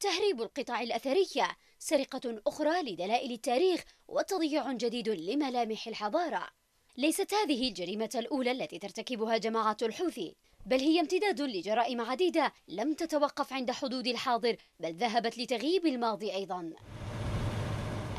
تهريب القطع الأثرية سرقة أخرى لدلائل التاريخ وتضييع جديد لملامح الحضارة ليست هذه الجريمة الأولى التي ترتكبها جماعة الحوثي بل هي امتداد لجرائم عديدة لم تتوقف عند حدود الحاضر بل ذهبت لتغييب الماضي أيضا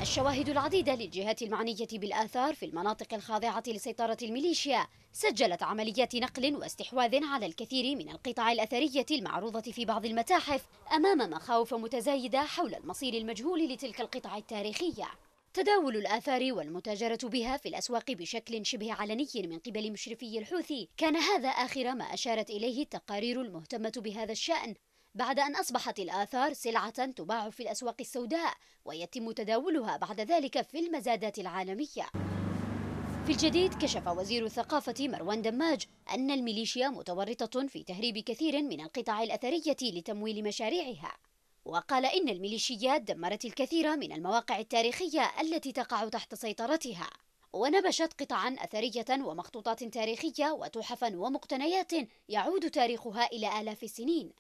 الشواهد العديدة للجهات المعنية بالآثار في المناطق الخاضعة لسيطرة الميليشيا سجلت عمليات نقل واستحواذ على الكثير من القطع الأثرية المعروضة في بعض المتاحف أمام مخاوف متزايدة حول المصير المجهول لتلك القطع التاريخية تداول الآثار والمتاجرة بها في الأسواق بشكل شبه علني من قبل مشرفي الحوثي كان هذا آخر ما أشارت إليه التقارير المهتمة بهذا الشأن بعد أن أصبحت الآثار سلعة تباع في الأسواق السوداء ويتم تداولها بعد ذلك في المزادات العالمية في الجديد كشف وزير الثقافة مروان دماج أن الميليشيا متورطة في تهريب كثير من القطع الأثرية لتمويل مشاريعها وقال إن الميليشيات دمرت الكثير من المواقع التاريخية التي تقع تحت سيطرتها ونبشت قطعا أثرية ومخطوطات تاريخية وتحفا ومقتنيات يعود تاريخها إلى آلاف السنين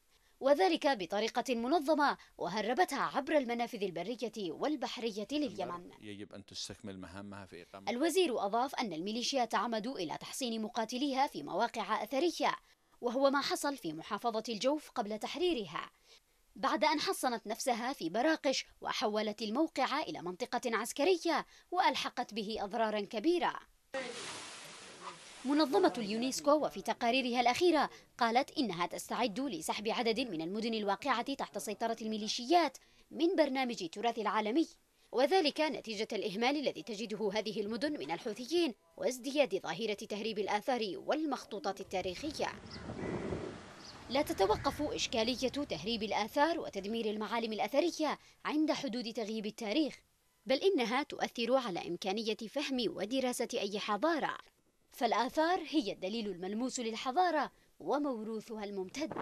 وذلك بطريقة منظمة وهربتها عبر المنافذ البرية والبحرية لليمن يجب أن تستكمل مهامها في إقامة الوزير أضاف أن الميليشيا تعمد إلى تحصين مقاتليها في مواقع أثرية وهو ما حصل في محافظة الجوف قبل تحريرها بعد أن حصنت نفسها في براقش وحولت الموقع إلى منطقة عسكرية وألحقت به أضرارا كبيرة منظمة اليونسكو وفي تقاريرها الأخيرة قالت إنها تستعد لسحب عدد من المدن الواقعة تحت سيطرة الميليشيات من برنامج التراث العالمي وذلك نتيجة الإهمال الذي تجده هذه المدن من الحوثيين وازدياد ظاهرة تهريب الآثار والمخطوطات التاريخية لا تتوقف إشكالية تهريب الآثار وتدمير المعالم الأثرية عند حدود تغييب التاريخ بل إنها تؤثر على إمكانية فهم ودراسة أي حضارة فالآثار هي الدليل الملموس للحضارة وموروثها الممتد